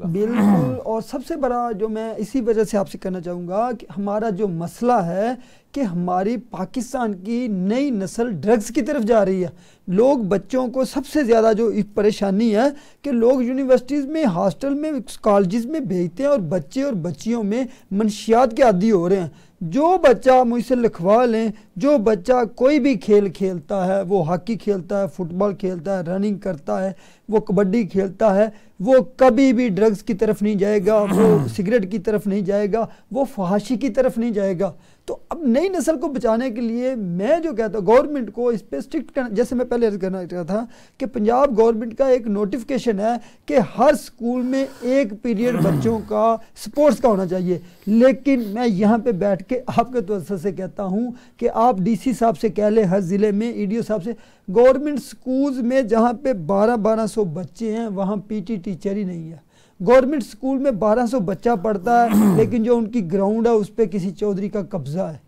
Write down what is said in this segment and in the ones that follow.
बिल्कुल और सबसे बड़ा जो मैं इसी वजह से आपसे कहना चाहूँगा कि हमारा जो मसला है कि हमारी पाकिस्तान की नई नस्ल ड्रग्स की तरफ जा रही है लोग बच्चों को सबसे ज़्यादा जो परेशानी है कि लोग यूनिवर्सिटीज़ में हॉस्टल में कॉलेज़ में भेजते हैं और बच्चे और बच्चियों में मनशियात के आदि हो रहे हैं जो बच्चा मुझसे लिखवा लें जो बच्चा कोई भी खेल खेलता है वो हॉकी खेलता है फुटबॉल खेलता है रनिंग करता है वो कबड्डी खेलता है वो कभी भी ड्रग्स की तरफ नहीं जाएगा वो सिगरेट की तरफ नहीं जाएगा वो फहाशी की तरफ नहीं जाएगा तो अब नई नस्ल को बचाने के लिए मैं जो कहता हूँ गवर्नमेंट को इस पर स्ट्रिक्ट जैसे मैं पहले करना चाहता था कि पंजाब गवर्नमेंट का एक नोटिफिकेशन है कि हर स्कूल में एक पीरियड बच्चों का स्पोर्ट्स का होना चाहिए लेकिन मैं यहाँ पर बैठ के कि आपके तवसत से कहता हूँ कि आप डीसी साहब से कह लें हर ज़िले में ईडीओ e साहब से गवर्नमेंट स्कूल्स में जहाँ पे बारह बारह सौ बच्चे हैं वहाँ पीटी टीचर ही नहीं है गवर्नमेंट स्कूल में 1200 बच्चा पढ़ता है लेकिन जो उनकी ग्राउंड है उस पर किसी चौधरी का कब्ज़ा है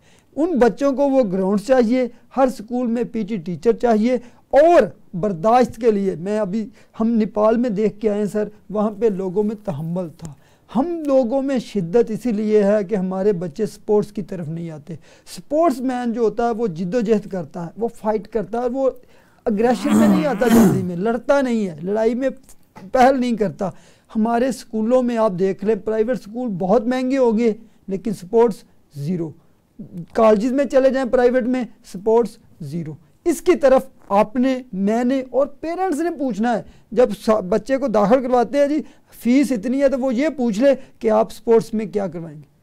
उन बच्चों को वो ग्राउंड चाहिए हर स्कूल में टी टीचर चाहिए और बर्दाश्त के लिए मैं अभी हम नेपाल में देख के आए सर वहाँ पर लोगों में तहमल था हम लोगों में शिद्दत इसीलिए है कि हमारे बच्चे स्पोर्ट्स की तरफ नहीं आते स्पोर्ट्स मैन जो होता है वो जिद्दोजहद करता है वो फाइट करता है वो अग्रेशन में नहीं आता जल्दी में लड़ता नहीं है लड़ाई में पहल नहीं करता हमारे स्कूलों में आप देख लें प्राइवेट स्कूल बहुत महंगे हो गए लेकिन स्पोर्ट्स ज़ीरो कॉलेज में चले जाएँ प्राइवेट में स्पोर्ट्स ज़ीरो इसकी तरफ आपने मैंने और पेरेंट्स ने पूछना है जब बच्चे को दाखिल करवाते हैं जी फीस इतनी है तो वो ये पूछ ले कि आप स्पोर्ट्स में क्या करवाएंगे